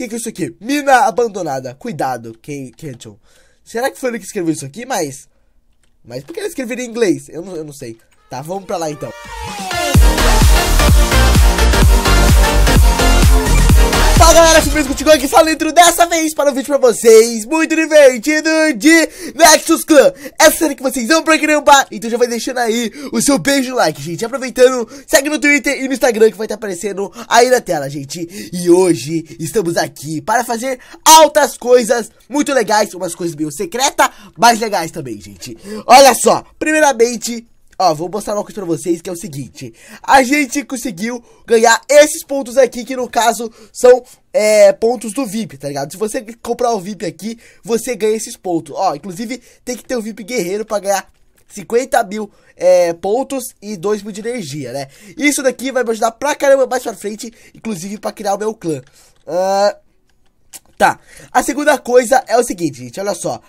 que, que é isso aqui? Mina abandonada. Cuidado, Kenton. Será que foi ele que escreveu isso aqui? Mas. Mas por que ele escreveria em inglês? Eu não, eu não sei. Tá, vamos pra lá então. Fala galera, surpresa contigo aqui, falo dentro dessa vez para um vídeo pra vocês muito divertido de Nexus Clan Essa é série que vocês vão pra grambar, então já vai deixando aí o seu beijo like, gente Aproveitando, segue no Twitter e no Instagram que vai estar tá aparecendo aí na tela, gente E hoje estamos aqui para fazer altas coisas muito legais, umas coisas meio secretas, mas legais também, gente Olha só, primeiramente Ó, vou mostrar uma coisa pra vocês que é o seguinte. A gente conseguiu ganhar esses pontos aqui, que no caso são é, pontos do VIP, tá ligado? Se você comprar o VIP aqui, você ganha esses pontos. Ó, inclusive tem que ter o VIP guerreiro pra ganhar 50 mil é, pontos e 2 mil de energia, né? Isso daqui vai me ajudar pra caramba mais pra frente, inclusive pra criar o meu clã. Uh, tá, a segunda coisa é o seguinte, gente, olha só.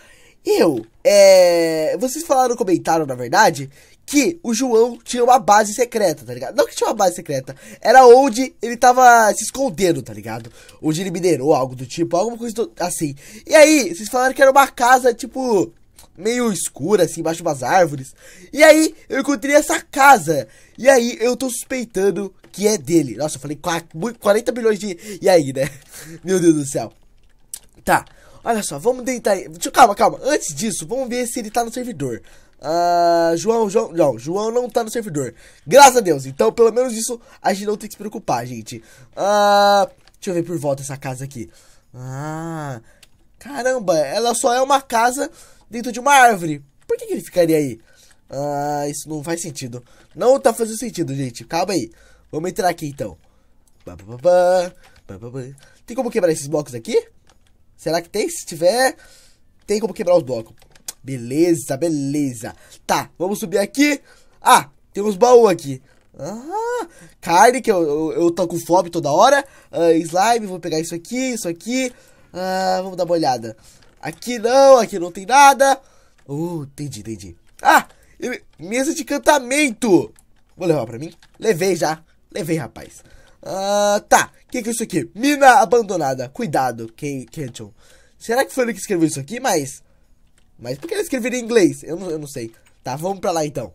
Eu, é... Vocês falaram no comentário, na verdade, que o João tinha uma base secreta, tá ligado? Não que tinha uma base secreta, era onde ele tava se escondendo, tá ligado? Onde ele minerou, algo do tipo, alguma coisa do, assim. E aí, vocês falaram que era uma casa, tipo, meio escura, assim, embaixo de umas árvores. E aí, eu encontrei essa casa. E aí, eu tô suspeitando que é dele. Nossa, eu falei 40 milhões de. E aí, né? Meu Deus do céu. Tá. Olha só, vamos deitar aí. Calma, calma. Antes disso, vamos ver se ele tá no servidor. Ah, João, João, não, João não tá no servidor. Graças a Deus. Então, pelo menos isso, a gente não tem que se preocupar, gente. Ah, deixa eu ver por volta essa casa aqui. Ah, caramba, ela só é uma casa dentro de uma árvore. Por que, que ele ficaria aí? Ah, isso não faz sentido. Não tá fazendo sentido, gente. Calma aí. Vamos entrar aqui, então. Tem como quebrar esses blocos aqui? Será que tem? Se tiver, tem como quebrar os blocos. Beleza, beleza. Tá, vamos subir aqui. Ah, tem uns baús aqui. Ah, carne, que eu, eu, eu tô com fome toda hora. Uh, slime, vou pegar isso aqui, isso aqui. Uh, vamos dar uma olhada. Aqui não, aqui não tem nada. Uh, entendi, entendi. Ah, mesa de encantamento. Vou levar pra mim. Levei já. Levei, rapaz. Uh, tá, o que, que é isso aqui? Mina abandonada. Cuidado, K Kenton. Será que foi ele que escreveu isso aqui? Mas. Mas por que ele escreveu em inglês? Eu não, eu não sei. Tá, vamos pra lá então.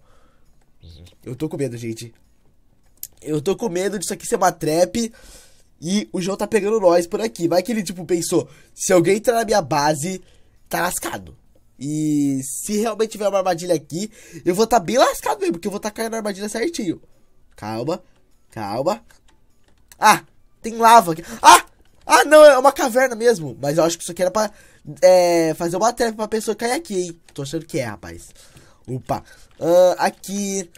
Eu tô com medo, gente. Eu tô com medo disso aqui ser uma trap. E o João tá pegando nós por aqui. Vai que ele, tipo, pensou: se alguém entrar na minha base, tá lascado. E se realmente tiver uma armadilha aqui, eu vou estar tá bem lascado mesmo, porque eu vou estar tá caindo na armadilha certinho. Calma, calma. Ah, tem lava aqui. Ah! Ah, não, é uma caverna mesmo. Mas eu acho que isso aqui era pra é, fazer uma treva pra pessoa cair aqui, hein? Tô achando que é, rapaz. Opa. Uh, aqui.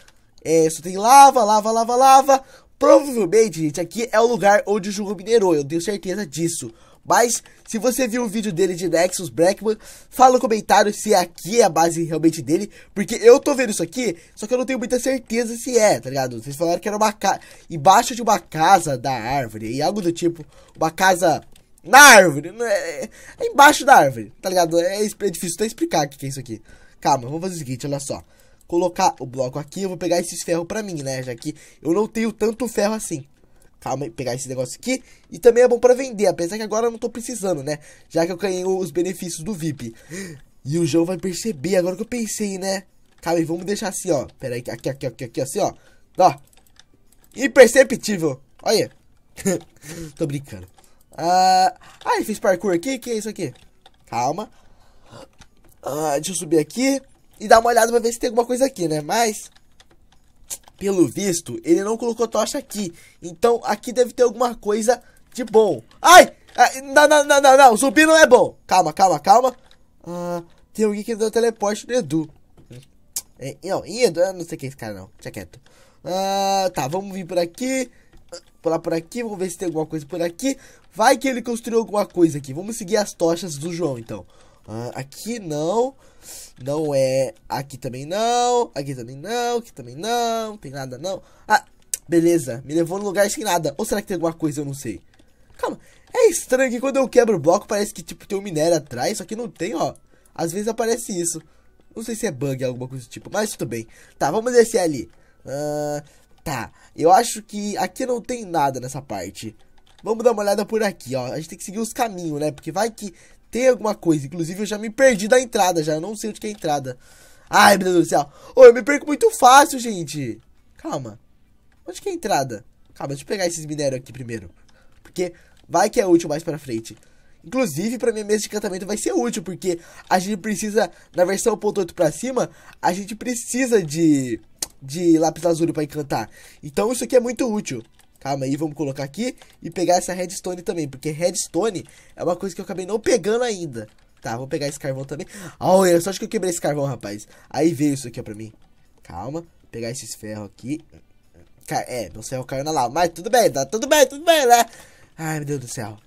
É, só tem lava, lava, lava, lava. Provavelmente, gente, aqui é o lugar onde o jogo minerou. Eu tenho certeza disso. Mas, se você viu o vídeo dele de Nexus Blackman, fala no comentário se aqui é a base realmente dele, porque eu tô vendo isso aqui, só que eu não tenho muita certeza se é, tá ligado? Vocês falaram que era uma casa, embaixo de uma casa da árvore, e algo do tipo, uma casa na árvore, é, é, é embaixo da árvore, tá ligado? É, é, é difícil até explicar o que é isso aqui. Calma, vamos fazer o seguinte, olha só colocar o bloco aqui, eu vou pegar esses ferros pra mim, né? Já que eu não tenho tanto ferro assim calma aí, pegar esse negócio aqui. E também é bom para vender, apesar que agora eu não tô precisando, né? Já que eu ganhei os benefícios do VIP. E o João vai perceber, agora que eu pensei, né? Calma aí, vamos deixar assim, ó. Pera aí, aqui, aqui, aqui, aqui, assim, ó. Ó. Imperceptível. Olha. tô brincando. Ah, ah, ele fez parkour aqui. que é isso aqui? Calma. Ah, deixa eu subir aqui e dar uma olhada pra ver se tem alguma coisa aqui, né? Mas pelo visto, ele não colocou tocha aqui. Então aqui deve ter alguma coisa de bom. Ai! ai não, não, não, não, não. Zumbi não é bom. Calma, calma, calma. Ah, tem alguém que deu teleporte no Edu. É, não, Edu, eu não sei quem é esse cara não. Deixa quieto. Ah, tá, vamos vir por aqui. Pular por aqui, vamos ver se tem alguma coisa por aqui. Vai que ele construiu alguma coisa aqui. Vamos seguir as tochas do João, então. Ah, aqui não. Não é. Aqui também não. Aqui também não. Aqui também não. Tem nada não. Ah, beleza. Me levou num lugar sem nada. Ou será que tem alguma coisa? Eu não sei. Calma. É estranho que quando eu quebro o bloco parece que tipo tem um minério atrás. Só que não tem, ó. Às vezes aparece isso. Não sei se é bug alguma coisa do tipo. Mas tudo bem. Tá, vamos descer ali. Ah, tá. Eu acho que aqui não tem nada nessa parte. Vamos dar uma olhada por aqui, ó. A gente tem que seguir os caminhos, né? Porque vai que tem alguma coisa. Inclusive, eu já me perdi da entrada, já. Eu não sei onde que é a entrada. Ai, meu Deus do céu. Ô, eu me perco muito fácil, gente. Calma. Onde que é a entrada? Calma, deixa eu pegar esses minérios aqui primeiro. Porque vai que é útil mais pra frente. Inclusive, pra minha mesa de encantamento vai ser útil, porque a gente precisa, na versão 1.8 pra cima, a gente precisa de, de lápis azul pra encantar. Então, isso aqui é muito útil. Calma aí, vamos colocar aqui e pegar essa redstone também, porque redstone é uma coisa que eu acabei não pegando ainda. Tá, vou pegar esse carvão também. Olha, eu só acho que eu quebrei esse carvão, rapaz. Aí veio isso aqui ó, pra mim. Calma, pegar esses ferros aqui. É, meu ferro caiu na lava, mas tudo bem, tá tudo bem, tudo bem, né? Ai, meu Deus do céu.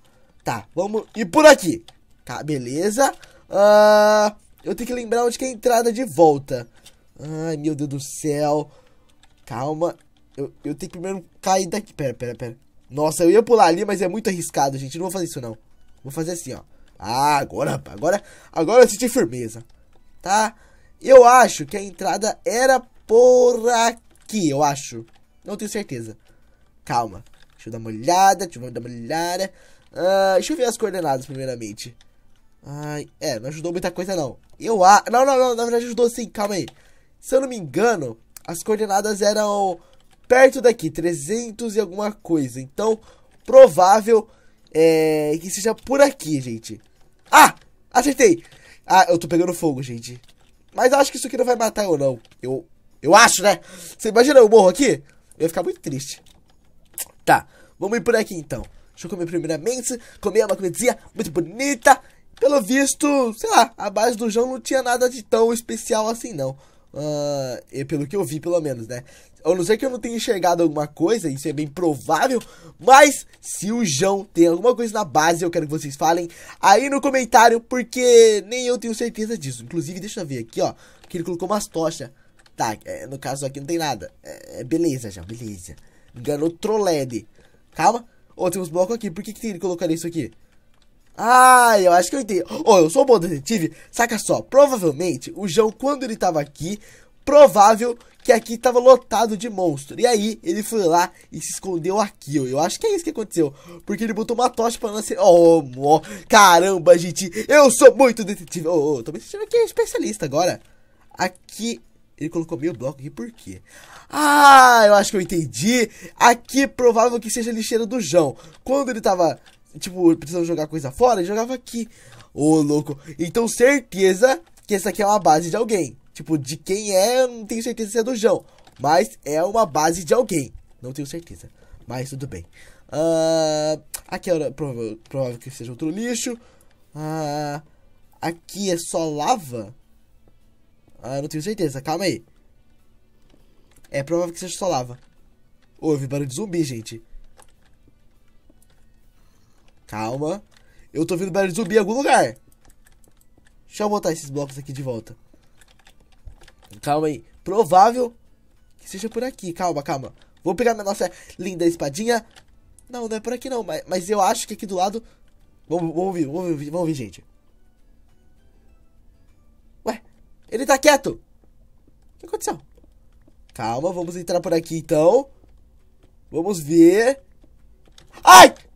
Tá, vamos ir por aqui. Tá, beleza. Uh, eu tenho que lembrar onde que é a entrada de volta. Ai, meu Deus do céu. Calma. Eu, eu tenho que primeiro cair daqui. Pera, pera, pera. Nossa, eu ia pular ali, mas é muito arriscado, gente. Não vou fazer isso, não. Vou fazer assim, ó. Ah, agora, agora, agora eu senti firmeza. Tá? Eu acho que a entrada era por aqui, eu acho. Não tenho certeza. Calma. Deixa eu dar uma olhada, deixa eu dar uma olhada. Uh, deixa eu ver as coordenadas, primeiramente. Ai, é, não ajudou muita coisa, não. Eu acho... Não, não, não, na verdade ajudou sim, calma aí. Se eu não me engano, as coordenadas eram perto daqui, 300 e alguma coisa. Então, provável é, que seja por aqui, gente. Ah! Acertei! Ah, eu tô pegando fogo, gente. Mas eu acho que isso aqui não vai matar eu, não. Eu, eu acho, né? Você imagina eu morro aqui? Eu ia ficar muito triste. Tá, vamos ir por aqui, então. Deixa eu comer primeiramente. Comer uma comidinha muito bonita. Pelo visto, sei lá, a base do João não tinha nada de tão especial assim, não. Uh, pelo que eu vi, pelo menos, né? Eu não sei que eu não tenha enxergado alguma coisa, isso é bem provável, mas se o João tem alguma coisa na base, eu quero que vocês falem aí no comentário, porque nem eu tenho certeza disso. Inclusive, deixa eu ver aqui, ó, que ele colocou umas tochas. Tá, é, no caso aqui não tem nada. É, é beleza, João, beleza. Enganou Troled. Calma. Ó, oh, tem uns blocos aqui, por que, que ele colocaria isso aqui? Ah, eu acho que eu entendi. Oh, eu sou um bom detetive. Saca só, provavelmente o João, quando ele tava aqui, provável que aqui tava lotado de monstro. E aí, ele foi lá e se escondeu aqui, Eu acho que é isso que aconteceu. Porque ele botou uma tocha pra nascer. Oh, mo... caramba, gente. Eu sou muito detetive. Oh, oh, tô me sentindo aqui especialista agora. Aqui ele colocou meio bloco aqui, por quê? Ah, eu acho que eu entendi. Aqui provável que seja a lixeira do João. Quando ele tava tipo, precisando jogar coisa fora, ele jogava aqui. Ô, louco. Então, certeza que essa aqui é uma base de alguém. Tipo, de quem é, eu não tenho certeza se é do João. Mas é uma base de alguém. Não tenho certeza. Mas tudo bem. Uh, aqui é provável, provável que seja outro lixo. Uh, aqui é só lava? Ah, não tenho certeza. Calma aí. É provável que seja só lava. Ouve barulho de zumbi, gente. Calma. Eu tô ouvindo barulho de zumbi em algum lugar. Deixa eu botar esses blocos aqui de volta. Calma aí. Provável que seja por aqui. Calma, calma. Vou pegar minha nossa linda espadinha. Não, não é por aqui não. Mas, mas eu acho que aqui do lado... Vamos, vamos ouvir, vamos ouvir, vamos ouvir, gente. Ué, ele tá quieto. O que aconteceu? Calma, vamos entrar por aqui então. Vamos ver. Ai!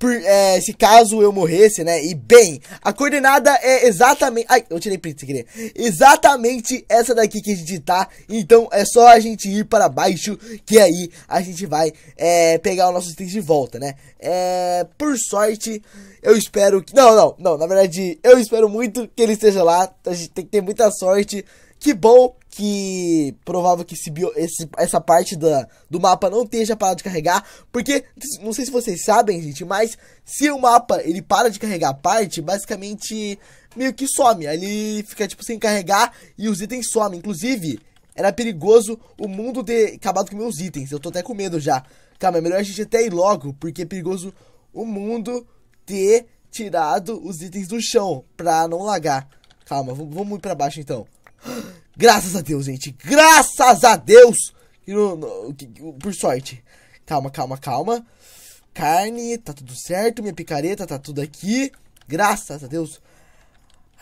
por, é, se caso eu morresse, né? E bem, a coordenada é exatamente. Ai, eu tirei print sem querer. Né, exatamente essa daqui que a gente tá. Então é só a gente ir para baixo, que aí a gente vai é, pegar o nosso itens de volta, né? É, por sorte, eu espero que. Não, não, não. Na verdade, eu espero muito que ele esteja lá. A gente tem que ter muita sorte. Que bom que provava que esse, esse essa parte da, do mapa não esteja parado de carregar, porque não sei se vocês sabem, gente, mas se o mapa ele para de carregar a parte, basicamente meio que some, ele fica tipo sem carregar e os itens somem. Inclusive, era perigoso o mundo ter acabado com meus itens. Eu tô até com medo já. Calma, é melhor a gente até ir logo, porque é perigoso o mundo ter tirado os itens do chão pra não lagar. Calma, vamos ir pra baixo então. Graças a Deus, gente. Graças a Deus. por sorte. Calma, calma, calma. Carne, tá tudo certo. Minha picareta tá tudo aqui. Graças a Deus.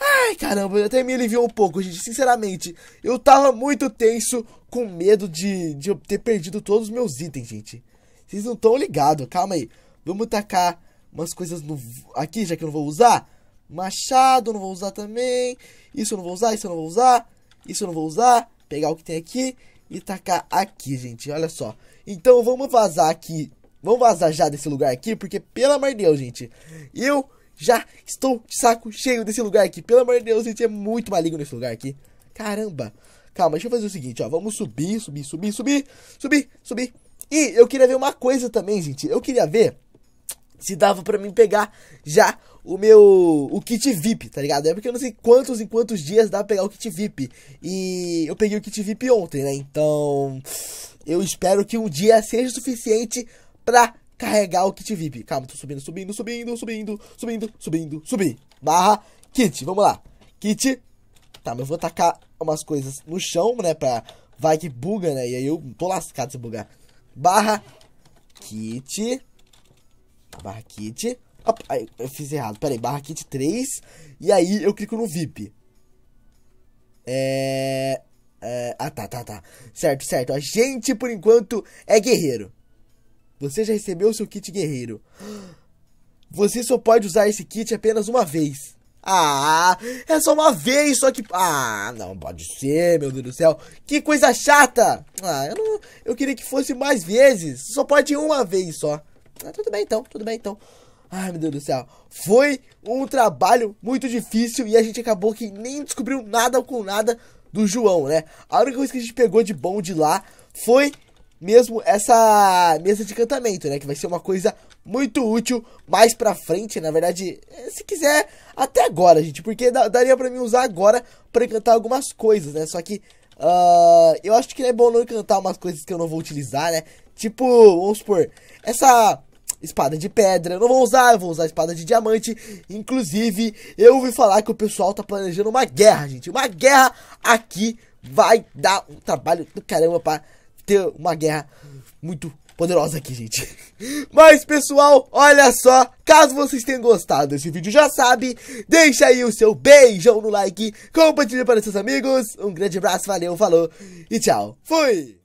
Ai, caramba, até me aliviou um pouco, gente. Sinceramente, eu tava muito tenso com medo de, de eu ter perdido todos os meus itens, gente. Vocês não estão ligados, calma aí. Vamos tacar umas coisas no, aqui, já que eu não vou usar. Machado eu não vou usar também. Isso eu não vou usar, isso eu não vou usar. Isso eu não vou usar. Pegar o que tem aqui e tacar aqui, gente. Olha só. Então vamos vazar aqui. Vamos vazar já desse lugar aqui, porque, pelo amor de Deus, gente. Eu já estou de saco cheio desse lugar aqui. Pelo amor de Deus, gente, é muito maligno esse lugar aqui. Caramba. Calma, deixa eu fazer o seguinte, ó. Vamos subir, subir, subir, subir, subir, subir. E eu queria ver uma coisa também, gente. Eu queria ver se dava para mim pegar já o meu o kit VIP, tá ligado? É porque eu não sei quantos e quantos dias dá pra pegar o kit VIP. E eu peguei o kit VIP ontem, né? Então, eu espero que um dia seja suficiente pra carregar o kit VIP. Calma, tô subindo, subindo, subindo, subindo, subindo, subindo, subindo. Barra kit, vamos lá. Kit. Tá, mas eu vou tacar umas coisas no chão, né, pra vai que buga, né? E aí eu tô lascado se bugar. Barra kit barra kit. Opa, eu fiz errado. Pera aí, barra kit 3. E aí eu clico no VIP. É... é... Ah, tá, tá, tá. Certo, certo. A gente, por enquanto, é guerreiro. Você já recebeu o seu kit guerreiro. Você só pode usar esse kit apenas uma vez. Ah, é só uma vez, só que... Ah, não pode ser, meu Deus do céu. Que coisa chata. Ah, eu, não... eu queria que fosse mais vezes. Só pode uma vez só. Ah, tudo bem então, tudo bem então. Ai, meu Deus do céu. Foi um trabalho muito difícil e a gente acabou que nem descobriu nada com nada do João, né? A única coisa que a gente pegou de bom de lá foi mesmo essa mesa de encantamento, né? Que vai ser uma coisa muito útil mais pra frente, na verdade, eh, se quiser, até agora, gente. Porque daria pra mim usar agora pra encantar algumas coisas, né? Só que uh, eu acho que não é bom não encantar umas coisas que eu não vou utilizar, né? Tipo, vamos supor, essa espada de pedra. Eu não vou usar, eu vou usar espada de diamante. Inclusive, eu ouvi falar que o pessoal tá planejando uma guerra, gente. Uma guerra aqui vai dar um trabalho do caramba pra ter uma guerra muito poderosa aqui, gente. Mas, pessoal, olha só. Caso vocês tenham gostado desse vídeo, já sabe, deixa aí o seu beijão no like, compartilha para seus amigos. Um grande abraço, valeu, falou e tchau. Fui!